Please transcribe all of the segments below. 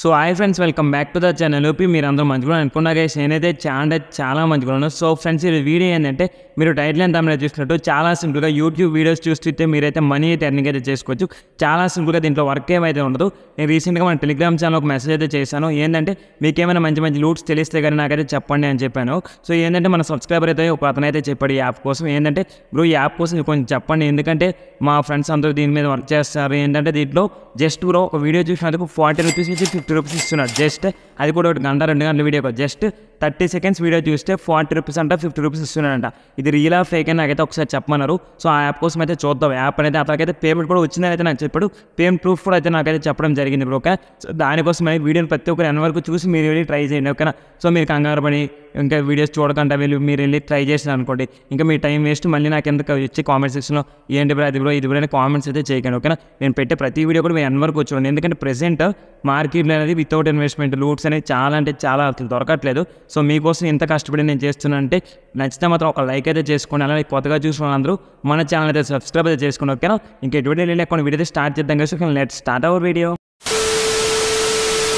so hi friends welcome back to the channel ఓపి మీరు అందరూ మంచిగా అనుకున్నా గైస్ నేనైతే చాలా చాలా మంచిగా సో ఫ్రెండ్స్ ఇది వీడియో ఏంటంటే మీరు టైటిల్ ఎంత మీద చూసినట్టు చాలా సింపుల్గా యూట్యూబ్ వీడియోస్ చూస్తే మీరైతే మనీ అయితే ఎర్నింగ్ అయితే చేసుకోవచ్చు చాలా సింపుల్గా దీంట్లో వర్క్ ఏమైతే ఉండదు నేను రీసెంట్గా మన టెలిగ్రామ్ ఛానల్ ఒక మెసేజ్ అయితే చేశాను ఏంటంటే మీకు ఏమైనా మంచి మంచి లూట్స్ తెలిస్తే కానీ నాకైతే చెప్పండి అని చెప్పాను సో ఏంటంటే మన సబ్స్క్రైబర్ అయితే ఒక అతను అయితే చెప్పాడు ఈ యాప్ కోసం ఏంటంటే బ్రో ఈ యాప్ కోసం కొంచెం చెప్పండి ఎందుకంటే మా ఫ్రెండ్స్ అందరూ దీని మీద వర్క్ చేస్తారు ఏంటంటే దీంట్లో జస్ట్ బ్రో ఒక వీడియో చూసినందుకు ఫార్టీ రూపీస్ నుంచి ఫిఫ్టీ రూపీస్ ఇస్తున్నారు జస్ట్ అది కూడా ఒకటి గంట రెండు గంటల video just thirty seconds video చూస్తే ఫార్టీ రూపీస్ అంట ఫిఫ్టీ రూపీస్ ఇస్తున్నాడంట ఇది రియల్ ఫేక్ అని నాకైతే ఒకసారి చెప్పమన్నారు సో ఆ యాప్ కోసం అయితే చూద్దాం యాప్ అనేది అతనికైతే పేమెంట్ కూడా వచ్చిందని అయితే నాకు చెప్పాడు పేమెంట్ ప్రూఫ్ కూడా అయితే నాకైతే చెప్పడం జరిగింది ఓకే సో దానికోసం వీడియోని ప్రతి ఒక్కరు ఎన్ వరకు చూసి మీరు వెళ్ళి ట్రై చేయండి ఓకేనా సో మీరు కంగారు పని ఇంకా వీడియోస్ చూడకుండా వెళ్ళి మీరు వెళ్ళి ట్రై చేసిన అనుకోండి ఇంకా మీ టైం వేస్ట్ మళ్ళీ నాకు ఎందుకు వచ్చి కామెంట్ సెక్షన్లో ఏంటి బ్రో అది బ్రో ఇది బ్రో కామెంట్స్ అయితే చేయకండి ఓకేనా నేను పెట్టే ప్రతి వీడియో కూడా మీరు ఎన్వరకు వచ్చేవాడి ఎందుకంటే ప్రెసెంట్ మార్కెట్లో అనేది వితౌట్ ఇన్వెస్ట్మెంట్ లూట్స్ అనేది చాలా అంటే చాలా అసలు దొరకట్లేదు సో మీకోసం ఎంత కష్టపడి నేను చేస్తున్నా అంటే నచ్చితే మాత్రం ఒక లైక్ అయితే చేసుకోండి అలాగే కొత్తగా చూసిన వాళ్ళందరూ మన ఛానల్ అయితే సబ్స్క్రైబ్ అయితే చేసుకోండి ఓకేనా ఇంకా ఎటువంటి లేకుండా వీడియో స్టార్ట్ చేద్దాం కదా let start our video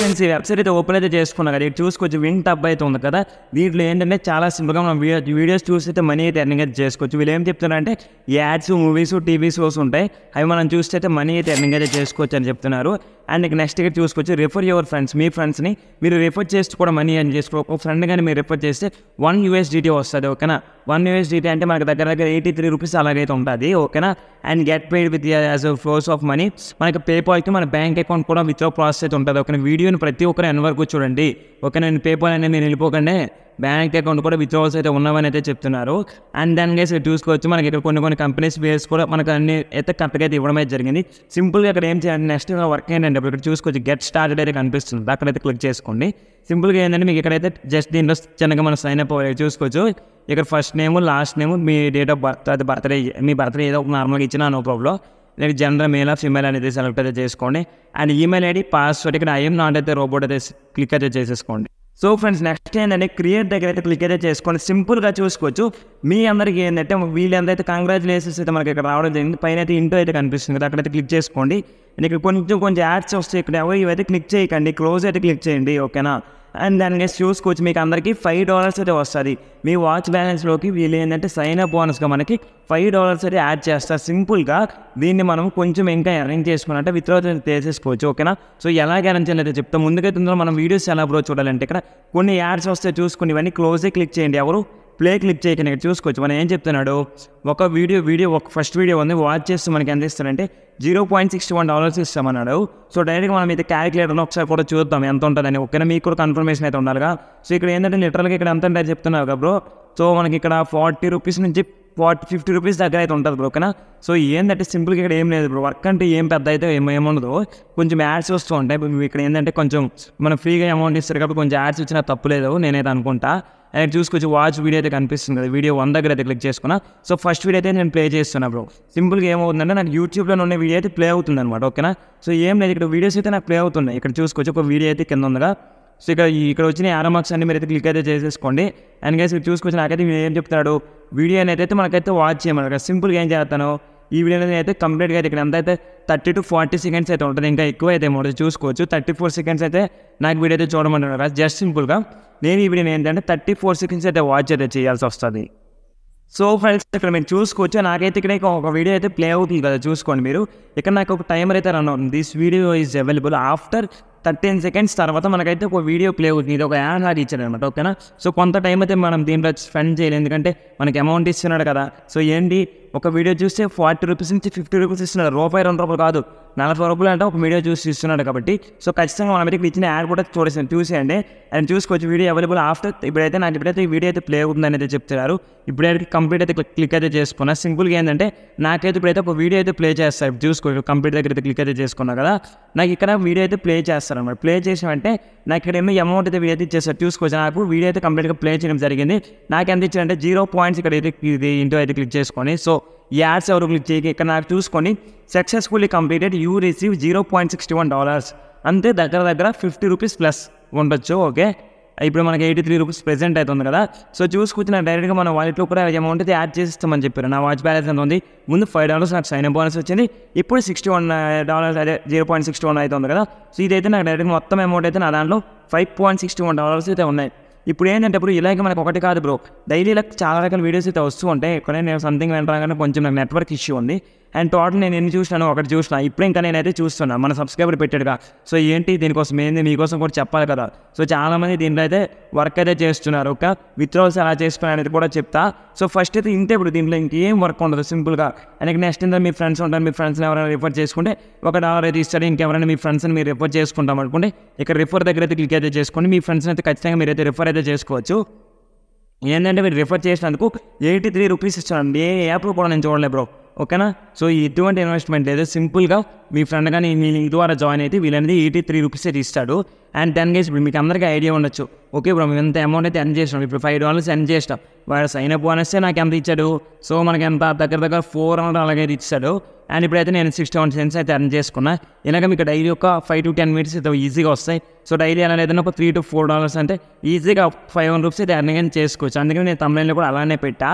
friends ఈ వెబ్సైట్ అయితే ఓపెన్ అయితే చేసుకున్నా కదా ఇది చూసుకోవచ్చు విన్ టబ్ అయితే ఉంది కదా వీటిలో ఏంటంటే చాలా సింపుల్గా మనం వీడియోస్ చూసి అయితే మనీ అయితే ఎర్నింగ్ అయితే చేసుకోవచ్చు వీళ్ళు ఏం చెప్తున్నారంటే యాడ్స్ మూవీస్ టీవీ షోస్ ఉంటాయి అవి మనం చూస్తే అయితే మనీ అయితే ఎర్నింగ్ అయితే చేసుకోవచ్చు అని చెప్తున్నారు అండ్ నెక్స్ట్ ఇక్కడ చూసుకొచ్చి రిఫర్ యువర్ ఫ్రెండ్స్ మీ ఫ్రెండ్స్ని మీరు రిఫర్ చేస్తూ కూడా మనీ అని చేసుకో ఒక ఫ్రెండ్ కానీ మీరు రిఫర్ చేస్తే వన్ యూఎస్డిటీ వస్తుంది ఓకేనా వన్ యూఎస్డిటీ అంటే మనకు దగ్గర దగ్గర ఎయిటీ త్రీ రూపీస్ అలాగైతే ఉంటుంది ఓకేనా and get paid with as floors of money మనకి పేపాల్కి మన బ్యాంక్ అకౌంట్ కూడా విత్ ప్రాసెస్ అయితే ఉంటుంది ఓకేనా వీడియోని ప్రతి ఒక్కరు ఎన్ వరకు చూడండి ఓకే నేను పేపాల్ అనేది నేను వెళ్ళిపోకండి బ్యాంక్ అకౌంట్ కూడా విత్డ్రావల్స్ అయితే ఉన్నామని అయితే చెప్తున్నారు అండ్ దాని గైస్ చూసుకోవచ్చు మనకి ఇక్కడ కొన్ని కొన్ని కంపెనీస్ బేస్ కూడా మనకు అన్ని అయితే కరెక్ట్గా అయితే ఇవ్వడం అయితే జరిగింది సింపుల్గా ఇక్కడ ఏం చేయాలి నెక్స్ట్ వర్క్ ఏంటంటే ఇక్కడ చూసుకోవచ్చు గెట్ స్టార్టెడ్ అయితే కనిపిస్తుంది అయితే క్లిక్ చేసుకోండి సింపుల్గా ఏంటంటే మీకు ఇక్కడైతే జస్ట్ దీంట్లో చిన్నగా మనం సైన్ అప్ అవ్వాలి చూసుకోవచ్చు ఇక్కడ ఫస్ట్ నేమ్ లాస్ట్ నేమ్ మీ డేట్ ఆఫ్ బర్త్ అది బర్త్డే మీ బర్త్డే ఏదో నార్మల్గా ఇచ్చినా నో ప్రాబ్లం లేక జనరల్ మెయిల్ ఆఫ్ ఫిమేల్ అనేది సెలెక్ట్ అయితే చేసుకోండి అండ్ ఈమెయిల్ ఐడి పాస్వర్డ్ ఇక్కడ ఐఎం నాట్ అయితే రోబోట్ అయితే క్లిక్ అయితే చేసేసుకోండి సో ఫ్రెండ్స్ నెక్స్ట్ ఏంటంటే క్రియేట్ దగ్గర అయితే క్లిక్ అయితే చేసుకొని సింపుల్గా చూసుకోవచ్చు మీ అందరికీ ఏంటంటే వీళ్ళందరైతే కంగ్రాచులేషన్స్ అయితే మనకి ఇక్కడ రావడం జరిగింది పైన అయితే ఇంటో అయితే కనిపిస్తుంది కదా అక్కడైతే క్లిక్ చేసుకోండి ఇక్కడ కొంచెం కొంచెం యాడ్స్ వస్తాయి ఇక్కడ ఇవైతే క్లిక్ చేయకండి క్లోజ్ అయితే క్లిక్ చేయండి ఓకేనా అండ్ దానికి షూస్ కోచ్ మీకు అందరికీ ఫైవ్ డాలర్స్ అయితే వస్తుంది మీ వాచ్ బ్యాలెన్స్లోకి వీళ్ళు ఏంటంటే సైన్ అప్ బోనస్గా మనకి ఫైవ్ డాలర్స్ అయితే యాడ్ చేస్తారు సింపుల్గా దీన్ని మనం కొంచెం ఇంకా అరేంజ్ విత్ విత్అవుట్ చేసేసుకోవచ్చు ఓకేనా సో ఎలా అరేంజ్ అనేది చెప్తాం ముందుగా మనం వీడియోస్ ఎలా బ్రో చూడాలంటే ఇక్కడ కొన్ని యాడ్స్ వస్తే చూసుకుని ఇవన్నీ క్లోజే క్లిక్ చేయండి ఎవరు ప్లే క్లిక్ చేయకుండా ఇక్కడ చూసుకోవచ్చు మనం ఏం చెప్తున్నాడు ఒక వీడియో వీడియో ఒక ఫస్ట్ వీడియో ఉంది వాచ్ చేస్తే మనకి ఎంత ఇస్తారంటే zero point sixty one dollars ఇస్తామన్నాడు సో డైరెక్ట్గా మనం ఇది క్యాలిక్యులేటర్లో ఒకసారి కూడా చూద్దాం ఎంత ఉంటుందని ఓకేనా మీకు కూడా కన్ఫర్మేషన్ అయితే ఉండాలిగా సో ఇక్కడ ఏంటంటే లిటరల్గా ఇక్కడ ఎంత అంటే చెప్తున్నారు కదా బ్రో సో మనకి ఇక్కడ ఫార్టీ రూపీస్ నుంచి ఫార్టీ ఫిఫ్టీ రూపీస్ దగ్గర అయితే ఉంటుంది బ్రో ఓకేనా సో ఏంటంటే సింపుల్గా ఇక్కడ ఏం లేదు బ్రో వర్క్ అంటే ఏం పెద్ద అయితే ఏమో ఏముండదు కొంచెం యాడ్స్ వస్తూ ఉంటాయి ఇక్కడ ఏంటంటే కొంచెం మనం ఫ్రీగా అమౌంట్ ఇస్తారు కాబట్టి కొంచెం యాడ్స్ తప్పు లేదు నేనైతే అనుకుంటా అండ్ చూసుకొచ్చి వాచ్ వీడియో అయితే కనిపిస్తుంది కదా వీడియో వన్ దగ్గర అయితే క్లిక్ చేసుకున్నా సో ఫస్ట్ వీడియో అయితే నేను ప్లే చేస్తున్నా బ్రో సింపుల్గా ఏమవుతుందంటే నాకు యూట్యూబ్లో ఉన్న వీడియో అయితే ప్లే అవుతుంది అనమాట ఓకేనా సో ఏం లేదు ఇక్కడ వీడియోస్ అయితే నాకు ప్లే అవుతున్నాయి ఇక్కడ చూసుకొచ్చి ఒక వీడియో అయితే కింద ఉందిగా సో ఇక్కడ ఇక్కడ వచ్చిన యారో మార్క్స్ అన్ని అయితే క్లిక్ అయితే చేసేసుకోండి అండ్ గైస్ మీరు చూసుకొచ్చి నాకైతే మీరు ఏం చెప్తున్నాడు వీడియో అయితే మనకైతే వాచ్ చేయమని సింపుల్గా ఏం చేస్తాను ఈ వీడియో అనేది అయితే కంప్లీట్గా అయితే ఇక్కడ ఎంత అయితే థర్టీ టు ఫార్టీ సెకండ్స్ అయితే ఉంటుంది ఇంకా ఎక్కువ అయితే ఉంటుంది చూసుకోవచ్చు థర్టీ ఫోర్ సెకండ్స్ అయితే నాకు వీడియో అయితే చూడమంటున్నారు కదా జస్ట్ సింపుల్గా నేను ఈ వీడియో ఏంటంటే థర్టీ ఫోర్ సెకండ్స్ అయితే వాచ్ అయితే చేయాల్సి వస్తుంది సో ఫ్రెండ్స్ ఇక్కడ మీరు చూసుకోవచ్చు నాకైతే ఇక్కడ ఒక వీడియో అయితే ప్లే అవుతుంది కదా చూసుకోండి మీరు ఇక్కడ నాకు ఒక టైమర్ అయితే రన్ అవుతుంది this video is available after thirteen seconds తర్వాత మనకైతే ఒక వీడియో ప్లే అవుతుంది ఇది ఒక యాడ్ ఆర్ ఇచ్చాడు అనమాట ఓకేనా సో కొంత టైం అయితే మనం దీంట్లో స్పెండ్ చేయలేదు ఎందుకంటే మనకి అమౌంట్ ఇస్తున్నాడు కదా సో ఏంటి ఒక వీడియో చూస్తే ఫార్టీ రూపీస్ నుంచి ఫిఫ్టీ రూపీస్ ఇస్తున్నాడు రూపాయి రెండు రూపాయలు కాదు నలభై రూపాయలు అంటే ఒక వీడియో చూసి ఇస్తున్నాడు కాబట్టి సో ఖచ్చితంగా మనం ఇక్కడ ఇచ్చిన యాడ్ కూడా చూడేసాను చూసేయండి అండ్ చూసుకోవచ్చు వీడియో అవైలబుల్ ఆఫ్టర్ ఇప్పుడైతే నాకు ఇప్పుడైతే ఈ వీడియో అయితే ప్లే అవుతుందని అయితే చెప్తున్నారు ఇప్పుడైతే కంప్లీట్ అయితే క్లిక్ అయితే చేసుకున్నా సింపుల్గా ఏంటంటే నాకైతే ఇప్పుడైతే ఒక వీడియో అయితే ప్లే చేస్తారు చూసుకోవచ్చు కంప్లీట్ దగ్గర అయితే క్లిక్ అయితే చేసుకున్నా కదా నాకు ఇక్కడ వీడియో అయితే ప్లే చేస్తారు అనమాట ప్లే చేసామంటే నాకు ఇక్కడ ఏమో అమౌంట్ అయితే వీడియో అయితే ఇచ్చేస్తారు చూసుకోవచ్చు నాకు వీడియో అయితే కంప్లీట్గా ప్లే చేయడం జరిగింది నాకు ఎంత ఇచ్చారంటే జీరో పాయింట్స్ ఇక్కడ అయితే ఇది ఇంటో అయితే క్లిక్ చేసుకొని సో యాడ్స్ ఎవరు క్లిక్ చేయక ఇక్కడ నాకు చూసుకొని successfully completed you receive zero point sixty one dollars అంతే దగ్గర దగ్గర ఫిఫ్టీ రూపీస్ ప్లస్ ఉండొచ్చు ఓకే ఇప్పుడు మనకి ఎయిటీ త్రీ రూపీస్ ప్రెసెంట్ అవుతుంది కదా సో చూసుకొచ్చిన డైరెక్ట్గా మన వాలెట్లో కూడా అమౌంట్ అయితే యాడ్ చేసిస్తామని చెప్పారు నా వాచ్ బ్యాలెన్స్ ఎంత ఉంది ముందు ఫైవ్ డాలర్స్ నాకు సైన్ బోనస్ వచ్చింది ఇప్పుడు సిక్స్టీ వన్ డాలర్స్ అదే జీరో పాయింట్ సిక్స్టీ వన్ అవుతుంది కదా సో ఇదైతే నాకు డైరెక్ట్ మొత్తం అమౌంట్ అయితే నా దాంట్లో five point sixty one dollars అయితే ఉన్నాయి ఇప్పుడు ఏంటంటే ఇప్పుడు ఇలాగే మనకు ఒకటి కాదు బ్రో డైలీ ఇలా చాలా రకాల వీడియోస్ అయితే వస్తూ ఉంటాయి ఎక్కడైనా నేను సంథింగ్ వెంటనే కొంచెం నాకు నెట్వర్క్ ఇష్యూ ఉంది అండ్ టోటల్ నేను ఎన్ని చూసినాను ఒకటి చూసిన ఇప్పుడు ఇంకా నేనైతే చూస్తున్నా మన సబ్స్క్రైబర్ పెట్టాడుగా సో ఏంటి దీనికోసం ఏంది మీకోసం కూడా చెప్పాలి కదా సో చాలామంది దీంట్లో అయితే వర్క్ అయితే చేస్తున్నారు ఒక విత్డ్రాల్స్ ఎలా చేసుకున్నా అనేది కూడా చెప్తా సో ఫస్ట్ అయితే ఇంతే ఇప్పుడు దీంట్లో ఇంకేం వర్క్ ఉండదు సింపుల్గా అండ్ నెక్స్ట్ ఇంత మీ ఫ్రెండ్స్ ఉంటారు మీ ఫ్రెండ్స్ని ఎవరైనా రిఫర్ చేసుకుంటే ఒక డాలర్ అయితే ఇస్తారు ఇంకెవరైనా మీ ఫ్రెండ్స్ని మీరు రిఫర్ చేసుకుంటాం అనుకుంటే ఇక్కడ రిఫర్ దగ్గర అయితే క్లిక్ అయితే చేసుకోండి మీ ఫ్రెండ్స్ని అయితే ఖచ్చితంగా మీరు అయితే రిఫర్ అయితే చేసుకోవచ్చు ఏంటంటే మీరు రిఫర్ చేసినందుకు ఎయిటీ త్రీ రూపీస్ ఇచ్చానండి ఏ యాప్లో కూడా నేను చూడలేదు బ్రో ఓకేనా సో ఎటువంటి ఇన్వెస్ట్మెంట్ లేదు సింపుల్గా మీ ఫ్రెండ్ కానీ నేను ద్వారా జాయిన్ అయితే వీళ్ళనేది ఎయిటీ త్రీ రూపీస్ అయితే ఇస్తాడు అండ్ టెన్ గేస్ ఇప్పుడు మీకు అందరికీ ఐడియా ఉండొచ్చు ఓకే ఇప్పుడు మేము ఎంత అమౌంట్ అయితే ఎన్ చేసినాం ఇప్పుడు ఫైవ్ డాలర్స్ ఎన్ చేసినాం వాడు సైన్ అప్ అనేస్తే నాకు ఎంత ఇచ్చాడు సో మనకి ఎంత దగ్గర దగ్గర ఫోర్ హండ్రెడ్ అలాగే ఇచ్చాడు అండ్ ఇప్పుడైతే నేను సిక్స్టీ వన్ సెన్స్ అయితే ఎర్న్ చేసుకున్నా ఇలాగ మీకు డైలీ ఒక ఫైవ్ టు టెన్ మినిట్స్ అయితే ఈజీగా వస్తాయి సో డైలీ అలా ఏదైనా ఒక త్రీ టు ఫోర్ డాలర్స్ అంటే ఈజీగా ఫైవ్ హండ్రెడ్ రూపీస్ అయితే ఎర్నింగ్ చేసుకోవచ్చు అందుకని నేను తమిళలో కూడా అలానే పెట్టా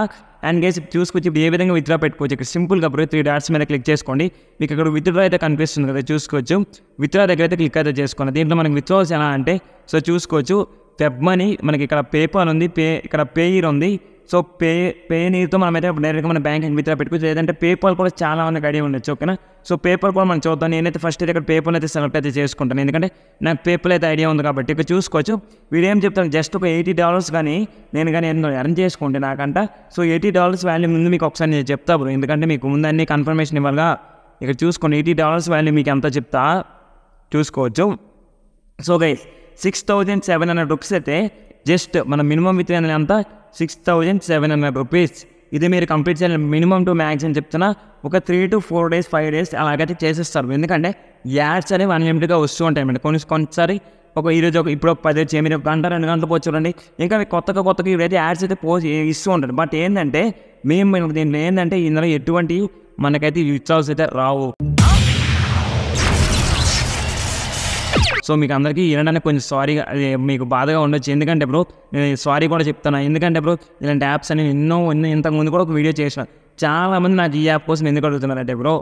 అండ్ గేస్ చూసుకొచ్చి ఇప్పుడు ఏ విధంగా విత్డ్రా పెట్టుకోవచ్చు ఇక్కడ సింపుల్గా ఇప్పుడు త్రీ డాట్స్ మీద క్లిక్ చేసుకోండి మీకు ఇక్కడ విత్డ్రా అయితే కనిపిస్తుంది కదా చూసుకోవచ్చు విత్డ్రా దగ్గర అయితే క్లిక్ అయితే చేసుకోండి దీంట్లో మనకి విత్డ్రాల్స్ ఎలా అంటే సో చూసుకోవచ్చు పెబ్ మనీ మనకి ఇక్కడ పేపాల్ ఉంది పే ఇక్కడ పేయిర్ ఉంది సో పే పే నీతో మనమైతే డైరెక్ట్గా మన బ్యాంక్ విత్ పెట్టుకోవచ్చు లేదంటే పేపాల్ కూడా చాలా మంది ఐడియా ఉండొచ్చు ఓకేనా సో పేపర్ కూడా మనం చూద్దాం నేనైతే ఫస్ట్ అయితే ఇక్కడ పేపర్ అయితే సెలెక్ట్ అయితే చేసుకుంటాను ఎందుకంటే నాకు పేపర్ అయితే ఐడియా ఉంది కాబట్టి ఇక్కడ చూసుకోవచ్చు ఏం చెప్తాను జస్ట్ ఒక ఎయిటీ డాలర్స్ కానీ నేను కానీ ఎన్నో ఎర్న్ చేసుకుంటే నాకంట సో ఎయిటీ డాలర్స్ వాల్యూ ముందు మీకు ఒకసారి నేను చెప్తా బ్రో ఎందుకంటే మీకు ముందన్నీ కన్ఫర్మేషన్ ఇవ్వాలిగా ఇక్కడ చూసుకోండి ఎయిటీ డాలర్స్ వాల్యూ మీకు ఎంత చెప్తా చూసుకోవచ్చు so guys six thousand seven hundred rupees అయితే జస్ట్ మన మినిమం విత్ అంతా six thousand seven hundred rupees ఇది మీరు కంప్లీట్ చేయాలి మినిమం టు మ్యాక్స్ అని చెప్తున్నా ఒక three to four days five days అలాగైతే చేసేస్తారు ఎందుకంటే యాడ్స్ అనేవి అన్లిమిటెడ్గా వస్తూ ఉంటాయి అన్నమాట కొన్ని కొంతసారి ఒక ఈరోజు ఒక ఇప్పుడు ఒక పది వచ్చి మీరు ఒక గంట రెండు గంటలు పోవచ్చు చూడండి ఇంకా కొత్తగా కొత్తగా ఇవైతే యాడ్స్ అయితే పోస్ట్ ఇస్తూ ఉంటారు బట్ ఏంటంటే మేము దీంట్లో ఏంటంటే ఇందులో ఎటువంటి మనకైతే యూజ్ అయితే రావు సో మీకు అందరికీ వినడానికి కొంచెం సారీగా మీకు బాధగా ఉండొచ్చు ఎందుకంటే బ్రో నేను సారీ కూడా చెప్తాను ఎందుకంటే ఇప్పుడు ఇలాంటి యాప్స్ అని ఎన్నో ఇంతకుముందు కూడా ఒక వీడియో చేసిన చాలామంది నాకు ఈ యాప్ కోసం ఎందుకు అడుగుతున్నారంటే బ్రో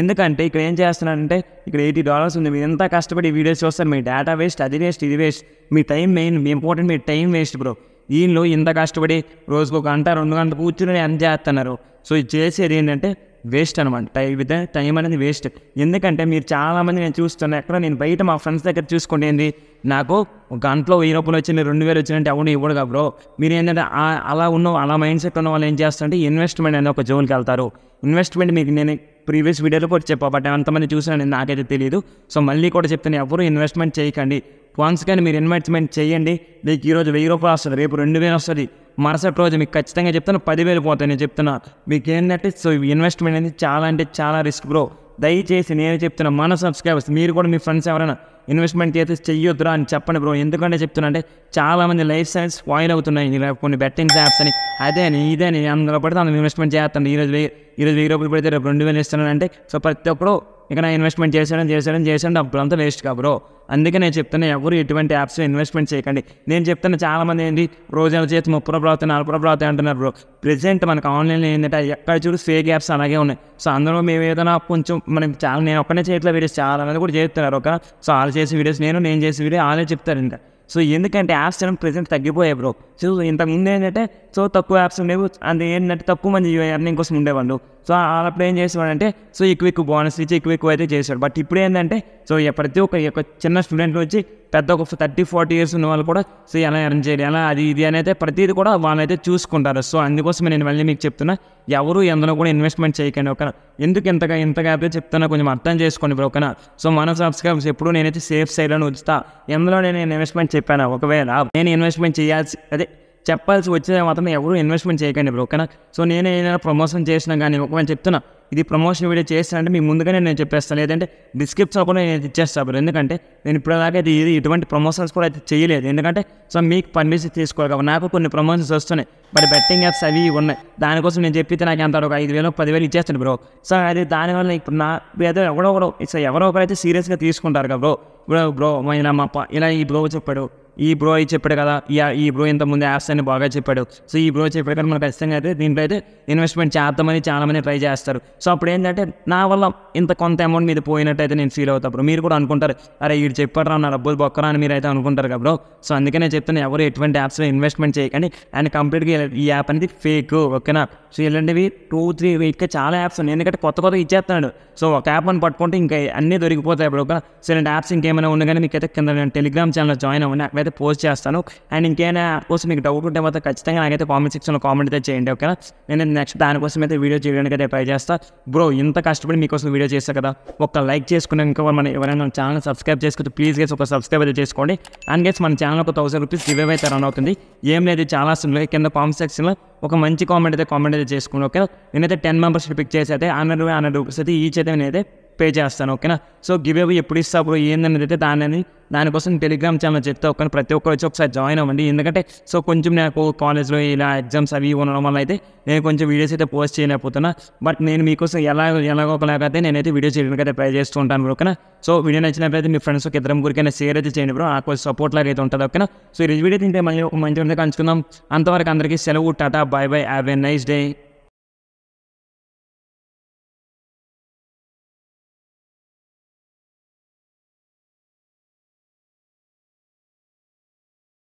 ఎందుకంటే ఇక్కడ ఏం చేస్తున్నారంటే ఇక్కడ ఎయిటీ డాలర్స్ ఉంది మీరు ఎంత కష్టపడి వీడియోస్ చూస్తారు మీ డేటా వేస్ట్ అది వేస్ట్ ఇది వేస్ట్ మీ టైం మెయిన్ మీ ఇంపార్టెంట్ మీ టైం వేస్ట్ బ్రో వీళ్ళు ఇంత కష్టపడి రోజుకు ఒక గంట రెండు గంటలు కూర్చుని ఎంత చేస్తున్నారు సో ఇది చేసేది ఏంటంటే వేస్ట్ అనమాట టై విత్ టైం అనేది వేస్ట్ ఎందుకంటే మీరు చాలామంది నేను చూస్తున్నా ఎక్కడ నేను బయట మా ఫ్రెండ్స్ దగ్గర చూసుకుంటేంది నాకు ఒక గంటలో వెయ్యి రూపాయలు వచ్చింది రెండు వేలు వచ్చినట్టు ఎవడు ఇవ్వడు కాదు బ్రో మీరు ఏంటంటే అలా ఉన్న అలా మైండ్ సెట్ ఉన్న వాళ్ళు ఏం చేస్తారంటే ఇన్వెస్ట్మెంట్ అనేది ఒక జోన్కి వెళ్తారు ఇన్వెస్ట్మెంట్ మీకు నేను ప్రీవియస్ వీడియోలో కూడా చెప్పా బట్ అంతమంది చూసినా నేను నాకైతే తెలియదు సో మళ్ళీ కూడా చెప్తాను ఎవరు ఇన్వెస్ట్మెంట్ చేయకండి వన్స్ కానీ మీరు ఇన్వెస్ట్మెంట్ చేయండి మీకు ఈరోజు వెయ్యి రూపాయలు వస్తుంది రేపు రెండు వేలు వస్తుంది మరుసటి రోజు మీకు ఖచ్చితంగా చెప్తాను పదివేలు పోతాయి నేను చెప్తున్నా మీకు ఏంటంటే సో ఇన్వెస్ట్మెంట్ అనేది చాలా అంటే చాలా రిస్క్ బ్రో దయచేసి నేను చెప్తున్నా మన సబ్స్క్రైబర్స్ మీరు కూడా మీ ఫ్రెండ్స్ ఎవరైనా ఇన్వెస్ట్మెంట్ అయితే చెయ్యొద్దురా అని చెప్పండి బ్రో ఎందుకంటే చెప్తున్నా అంటే చాలామంది లైఫ్ సైన్స్ వాయిల్ అవుతున్నాయి కొన్ని బెట్టింగ్ యాప్స్ అని అదే అని ఇదే అని అందులో పడితే అందులో ఇన్వెస్ట్మెంట్ చేస్తాను ఈరోజు వెయ్యి ఈరోజు వెయ్యి రూపాయలు పెడితే రేపు రెండు వేలు ఇస్తాను అంటే సో ప్రతి ఒక్కరు ఇక నా ఇన్వెస్ట్మెంట్ చేశాను చేశాను చేశాను అప్పుడు అంతా వేస్ట్ బ్రో అందుకే నేను చెప్తున్నా ఎవరు ఎటువంటి యాప్స్ ఇన్వెస్ట్మెంట్ చేయకండి నేను చెప్తున్నా చాలామంది ఏంటి రోజు చేసి ముప్పై రూపాయలు అవుతాయి నలభై రూపాయలు అవుతాయి అంటున్నారు బ్రో ప్రజెంట్ మనకు ఆన్లైన్లో ఏంటంటే ఎక్కడ చూడు ఫేక్ యాప్స్ అలాగే ఉన్నాయి సో అందులో మేము ఏదైనా కొంచెం మనం చాలా నేను ఒక్కనే చేయట్లేదు చాలా చాలామంది కూడా చేస్తున్నారు ఒక సో చేసే వీడియోస్ నేను నేను చేసే వీడియో వాళ్ళే చెప్తారు ఇంకా సో ఎందుకంటే యాప్స్ అనేవి ప్రజెంట్ తగ్గిపోయాయి బ్రో సో ఇంతకుముందు ఏంటంటే సో తక్కువ యాప్స్ ఉండేవి అంత ఏంటంటే తక్కువ మంది ఎర్నింగ్ కోసం ఉండేవాళ్ళు సో వాళ్ళప్పుడు ఏం చేసేవాడంటే సో ఎక్కువ ఎక్కువ బోనస్ ఇచ్చి ఎక్కువ ఎక్కువ అయితే చేసాడు బట్ ఇప్పుడు ఏంటంటే సో ప్రతి ఒక్క చిన్న స్టూడెంట్ వచ్చి పెద్ద ఒక థర్టీ ఫార్టీ ఇయర్స్ ఉన్న వాళ్ళు కూడా సో ఎలా అరేంజ్ చేయాలి ఎలా అది ఇది అనేది ప్రతిది కూడా వాళ్ళైతే చూసుకుంటారు సో అందుకోసం నేను మళ్ళీ మీకు చెప్తున్నా ఎవరు ఎందులో కూడా ఇన్వెస్ట్మెంట్ చేయకండి ఒక ఎందుకు ఇంతగా ఇంతగా అయితే చెప్తున్నా కొంచెం అర్థం చేసుకోండి ఇప్పుడు ఒకనా సో మన సబ్స్క్రైబర్స్ ఎప్పుడు నేనైతే సేఫ్ సైడ్లో ఉంచుతా ఎందులో నేను ఇన్వెస్ట్మెంట్ చెప్పాను ఒకవేళ నేను ఇన్వెస్ట్మెంట్ చేయాల్సి అదే చెప్పాల్సి వచ్చిన మాత్రం ఎవరు ఇన్వెస్ట్మెంట్ చేయకండి ఇప్పుడు ఓకేనా సో నేను ఏదైనా ప్రమోషన్ చేసినా కానీ ఒకవేళ చెప్తున్నా ఇది ప్రమోషన్ వీడియో చేస్తానంటే మీకు ముందుగానే నేను చెప్పేస్తాను లేదంటే డిస్క్రిప్షన్ కూడా నేను ఇచ్చేస్తాను ఎందుకంటే నేను ఇప్పటిదాకా ఇది ఇటువంటి ప్రమోషన్స్ కూడా అయితే చేయలేదు ఎందుకంటే సో మీకు పర్మిషన్ తీసుకోవాలి కాబట్టి నాకు కొన్ని ప్రమోషన్స్ వస్తున్నాయి బట్ బెట్టింగ్ యాప్స్ అవి ఉన్నాయి దానికోసం నేను చెప్పితే నాకు ఎంత ఒక ఐదు వేలు పదివేలు ఇచ్చేస్తాను బ్రో సో అది దానివల్ల ఇప్పుడు నా ఏదో ఎవరో ఒకరు ఎవరో ఒకరైతే సీరియస్గా తీసుకుంటారు కదా బ్రో బ్రో బ్రో ఇలా మా ఇలా ఈ బ్రో చెప్పాడు ఈ బ్రో అయి చెప్పాడు కదా ఈ బ్రో ఇంత ముందు యాప్స్ అని బాగా చెప్పాడు సో ఈ బ్రో చెప్పాడు కానీ మనం ఖచ్చితంగా అయితే దీంట్లో అయితే ఇన్వెస్ట్మెంట్ చేద్దామని చాలామంది ట్రై చేస్తారు సో అప్పుడు ఏంటంటే నా వల్ల ఇంత కొంత అమౌంట్ మీద పోయినట్టయితే నేను ఫీల్ అవుతాను మీరు కూడా అనుకుంటారు అరే వీడు చెప్పాడు నా డబ్బులు బొక్కరా అని మీరు అయితే అనుకుంటారు కదా బ్రో సో అందుకే నేను చెప్తాను ఎవరు ఎటువంటి యాప్స్లో ఇన్వెస్ట్మెంట్ చేయకండి అండ్ కంప్లీట్గా ఈ యాప్ అనేది ఫేక్ ఓకేనా సో ఇలాంటివి టూ త్రీ ఇంకా చాలా యాప్స్ ఉన్నాయి ఎందుకంటే కొత్త కొత్త ఇచ్చేస్తున్నాడు సో ఒక యాప్ అని పట్టుకుంటే ఇంకా అన్నీ దొరికిపోతాయి అప్పుడు ఒక సో ఇలాంటి యాప్స్ ఇంకేమైనా ఉన్నా కానీ మీకైతే కింద టెలిగ్రామ్ ఛానల్ జాయిన్ అవ్వండి అయితే పోస్ట్ చేస్తాను అండ్ ఇంకేమైనా కోసం మీకు డౌట్ ఉంటే మాత్రం ఖచ్చితంగా నాకైతే కామెంట్ సెక్షన్లో కామెంట్ అయితే చేయండి ఓకేనా నేను నెక్స్ట్ దానికోసం అయితే వీడియో చేయడానికి అయితే ట్రై చేస్తా బ్రో ఇంత కష్టపడి మీకోసం వీడియో చేస్తాను కదా ఒక లైక్ చేసుకుని ఇంకా మన ఎవరైనా ఛానల్ సబ్స్క్రైబ్ చేసుకుంటే ప్లీజ్ గేస్ ఒక సబ్స్క్రైబ్ అయితే చేసుకోండి అండ్ గేస్ మన ఛానల్ ఒక థౌసండ్ రూపీస్ గివ్ అయితే రన్ అవుతుంది ఏం లేదు చాలా సింపుల్ కింద కామెంట్ సెక్షన్లో ఒక మంచి కామెంట్ అయితే కామెంట్ అయితే చేసుకోండి ఓకే నేనైతే టెన్ మెంబర్స్ పిక్ చేసి అయితే హండ్రెడ్ హండ్రెడ్ రూపీస్ అయితే ఈచ్ అయితే నేనైతే పే చేస్తాను ఓకేనా సో గివ్ అవి ఎప్పుడు అప్పుడు ఏందని అయితే దాని దానికోసం టెలిగ్రామ్ ఛానల్ చెప్తా ఒక ప్రతి ఒక్కరు వచ్చి ఒకసారి జాయిన్ అవ్వండి ఎందుకంటే సో కొంచెం నాకు కాలేజ్లో ఇలా ఎగ్జామ్స్ అవి ఉండడం వల్ల అయితే నేను కొంచెం వీడియోస్ అయితే పోస్ట్ చేయలేకపోతున్నా బట్ నేను మీకోసం ఎలా ఎలాగోకలాగైతే నేనైతే వీడియో చేయడానికైతే అయితే ట్రై చేస్తూ ఉంటాను బ్రో ఓకేనా సో వీడియో నచ్చినట్లయితే మీ ఫ్రెండ్స్ ఒక ఇద్దరం గురికైనా షేర్ అయితే చేయండి బ్రో నాకు సపోర్ట్ లాగా అయితే ఉంటుంది ఓకేనా సో ఈ వీడియో తింటే మళ్ళీ ఒక మంచి ఉంటే కంచుకుందాం అంతవరకు అందరికీ సెలవు టాటా bye bye have a nice day